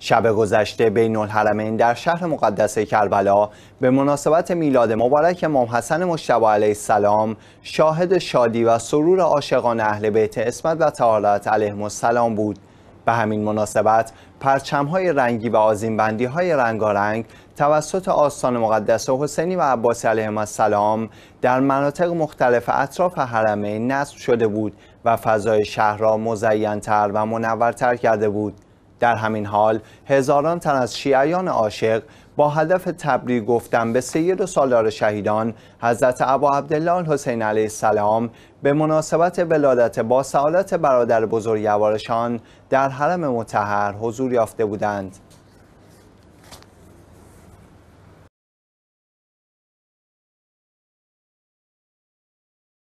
شب گذشته بین الحرمین در شهر مقدس کربلا به مناسبت میلاد مبارک امام حسن مشتبه علیه السلام شاهد شادی و سرور عاشقان اهل بیت اسمت و تعالیت علیه السلام بود به همین مناسبت پرچمهای رنگی و بندی های رنگارنگ توسط آستان مقدس حسینی و عباس علیه السلام در مناطق مختلف اطراف حرمین نصب شده بود و فضای شهر را مزینتر و منورتر کرده بود در همین حال هزاران تن از شیعیان عاشق با هدف تبریک گفتن به سید و سالار شهیدان حضرت ابا عبدالله حسین علیه السلام به مناسبت ولادت با سعادت برادر بزرگوارشان در حرم متحر حضور یافته بودند